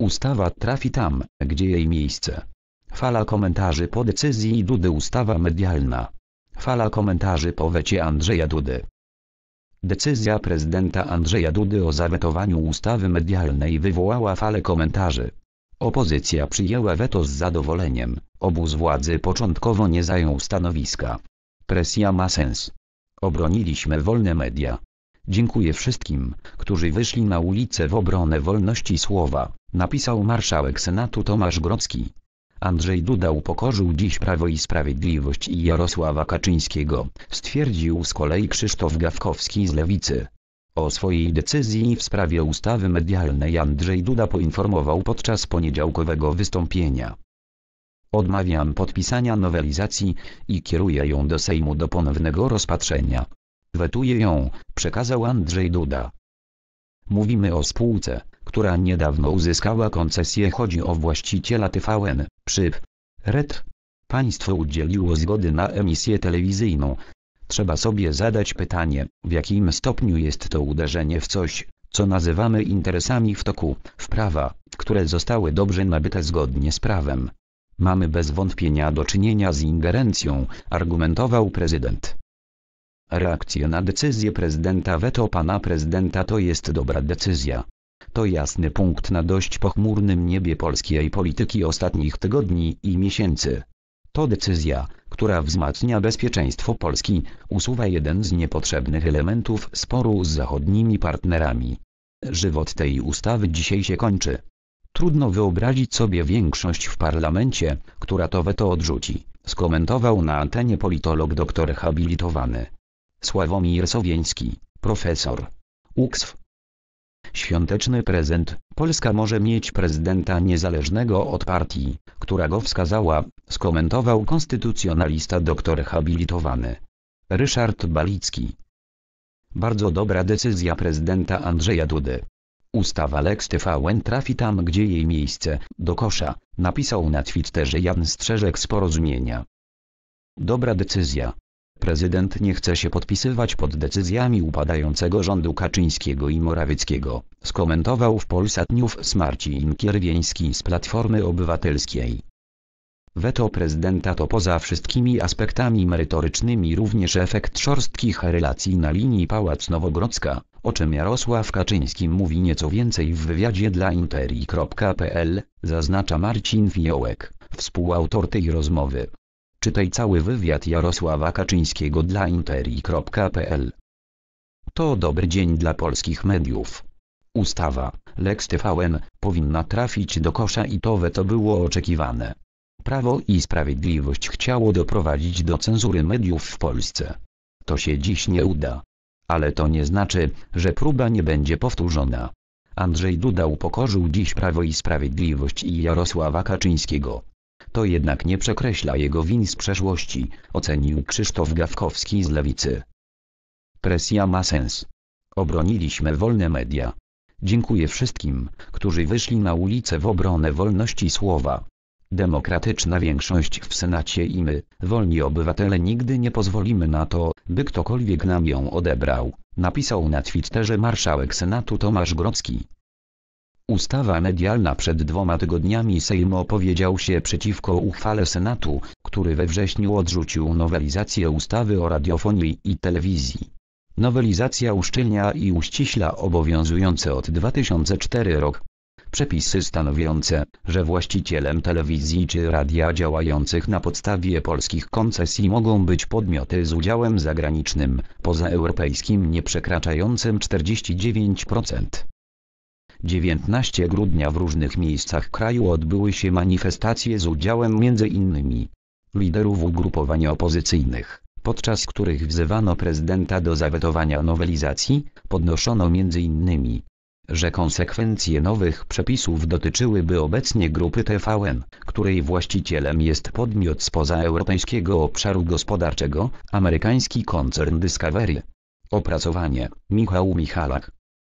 Ustawa trafi tam, gdzie jej miejsce. Fala komentarzy po decyzji Dudy Ustawa medialna. Fala komentarzy po wecie Andrzeja Dudy. Decyzja prezydenta Andrzeja Dudy o zawetowaniu ustawy medialnej wywołała falę komentarzy. Opozycja przyjęła weto z zadowoleniem, obóz władzy początkowo nie zajął stanowiska. Presja ma sens. Obroniliśmy wolne media. Dziękuję wszystkim, którzy wyszli na ulicę w obronę wolności słowa napisał marszałek Senatu Tomasz Grodzki. Andrzej Duda upokorzył dziś Prawo i Sprawiedliwość i Jarosława Kaczyńskiego, stwierdził z kolei Krzysztof Gawkowski z Lewicy. O swojej decyzji w sprawie ustawy medialnej Andrzej Duda poinformował podczas poniedziałkowego wystąpienia. Odmawiam podpisania nowelizacji i kieruję ją do Sejmu do ponownego rozpatrzenia. Wetuję ją, przekazał Andrzej Duda. Mówimy o spółce, która niedawno uzyskała koncesję chodzi o właściciela TVN, PRZYP. RED. Państwo udzieliło zgody na emisję telewizyjną. Trzeba sobie zadać pytanie, w jakim stopniu jest to uderzenie w coś, co nazywamy interesami w toku, w prawa, które zostały dobrze nabyte zgodnie z prawem. Mamy bez wątpienia do czynienia z ingerencją, argumentował prezydent. Reakcja na decyzję prezydenta veto pana prezydenta to jest dobra decyzja to jasny punkt na dość pochmurnym niebie polskiej polityki ostatnich tygodni i miesięcy. To decyzja, która wzmacnia bezpieczeństwo Polski, usuwa jeden z niepotrzebnych elementów sporu z zachodnimi partnerami. Żywot tej ustawy dzisiaj się kończy. Trudno wyobrazić sobie większość w parlamencie, która to weto odrzuci, skomentował na antenie politolog doktor habilitowany. Sławomir Sowieński, profesor UKSW, Świąteczny prezent. Polska może mieć prezydenta niezależnego od partii, która go wskazała, skomentował konstytucjonalista doktor habilitowany. Ryszard Balicki. Bardzo dobra decyzja prezydenta Andrzeja Dudy. Ustawa Lex TVN trafi tam gdzie jej miejsce, do kosza, napisał na Twitterze Jan Strzeżek z Porozumienia. Dobra decyzja prezydent nie chce się podpisywać pod decyzjami upadającego rządu Kaczyńskiego i Morawieckiego, skomentował w Polsat News Marcin Kierwieński z Platformy Obywatelskiej. Weto prezydenta to poza wszystkimi aspektami merytorycznymi również efekt szorstkich relacji na linii Pałac Nowogrodzka, o czym Jarosław Kaczyński mówi nieco więcej w wywiadzie dla interi.pl, zaznacza Marcin Fiołek, współautor tej rozmowy. Czytaj cały wywiad Jarosława Kaczyńskiego dla interi.pl. To dobry dzień dla polskich mediów. Ustawa, Lex TVN, powinna trafić do kosza i to to było oczekiwane. Prawo i Sprawiedliwość chciało doprowadzić do cenzury mediów w Polsce. To się dziś nie uda. Ale to nie znaczy, że próba nie będzie powtórzona. Andrzej Duda upokorzył dziś Prawo i Sprawiedliwość i Jarosława Kaczyńskiego to jednak nie przekreśla jego win z przeszłości, ocenił Krzysztof Gawkowski z Lewicy. Presja ma sens. Obroniliśmy wolne media. Dziękuję wszystkim, którzy wyszli na ulicę w obronę wolności słowa. Demokratyczna większość w Senacie i my, wolni obywatele nigdy nie pozwolimy na to, by ktokolwiek nam ją odebrał, napisał na Twitterze marszałek Senatu Tomasz Grodzki. Ustawa medialna przed dwoma tygodniami Sejm opowiedział się przeciwko uchwale Senatu, który we wrześniu odrzucił nowelizację ustawy o radiofonii i telewizji. Nowelizacja uszczelnia i uściśla obowiązujące od 2004 rok przepisy stanowiące, że właścicielem telewizji czy radia działających na podstawie polskich koncesji mogą być podmioty z udziałem zagranicznym, pozaeuropejskim nie przekraczającym 49%. 19 grudnia w różnych miejscach kraju odbyły się manifestacje z udziałem m.in. liderów ugrupowań opozycyjnych, podczas których wzywano prezydenta do zawetowania nowelizacji, podnoszono m.in. że konsekwencje nowych przepisów dotyczyłyby obecnie grupy TVN, której właścicielem jest podmiot spoza Europejskiego Obszaru Gospodarczego, amerykański koncern Discovery. Opracowanie Michał Michalak